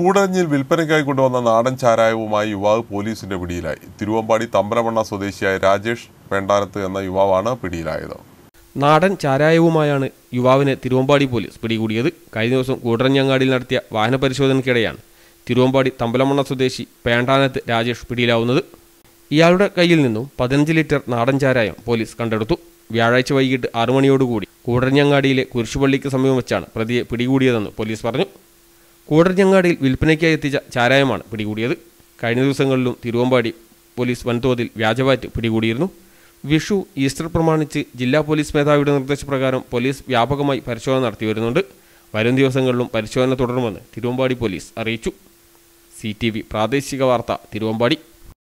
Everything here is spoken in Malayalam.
കൂടഞ്ഞിൽ വിൽപ്പനയ്ക്കായി കൊണ്ടുവന്ന നാടൻ ചാരായവുമായി യുവാവ് പോലീസിന്റെ പിടിയിലായി തിരുവമ്പാടി തമ്പരമണ്ണ സ്വദേശിയായ രാജേഷ് വേണ്ടാനത്ത് എന്ന യുവാവാണ് പിടിയിലായത് നാടൻ ചാരായവുമായാണ് യുവാവിനെ തിരുവമ്പാടി പോലീസ് പിടികൂടിയത് കഴിഞ്ഞ ദിവസം കൂടരഞ്ഞങ്ങാടിയിൽ നടത്തിയ വാഹന പരിശോധനയ്ക്കിടെയാണ് തിരുവമ്പാടി തമ്പലമണ്ണ സ്വദേശി പേണ്ടാനത്ത് രാജേഷ് പിടിയിലാവുന്നത് ഇയാളുടെ കയ്യിൽ നിന്നും പതിനഞ്ച് ലിറ്റർ നാടൻ ചാരായം പോലീസ് കണ്ടെടുത്തു വ്യാഴാഴ്ച വൈകിട്ട് ആറുമണിയോടുകൂടി കൂടരഞ്ഞങ്ങാടിയിലെ കുരിശുപള്ളിക്ക് സമീപം വെച്ചാണ് പ്രതിയെ പിടികൂടിയതെന്ന് പോലീസ് പറഞ്ഞു കൂടർഞ്ഞങ്ങാടിയിൽ വിൽപ്പനയ്ക്കായി എത്തിച്ച ചാരായമാണ് പിടികൂടിയത് കഴിഞ്ഞ ദിവസങ്ങളിലും തിരുവമ്പാടി പോലീസ് വൻതോതിൽ വ്യാജവാറ്റ് പിടികൂടിയിരുന്നു വിഷു ഈസ്റ്റർ പ്രമാണിച്ച് ജില്ലാ പോലീസ് മേധാവിയുടെ നിർദ്ദേശപ്രകാരം പോലീസ് വ്യാപകമായി പരിശോധന നടത്തി വരുന്നുണ്ട് വരും ദിവസങ്ങളിലും പരിശോധന തുടരുമെന്ന് തിരുവമ്പാടി പോലീസ് അറിയിച്ചു സി പ്രാദേശിക വാർത്ത തിരുവമ്പാടി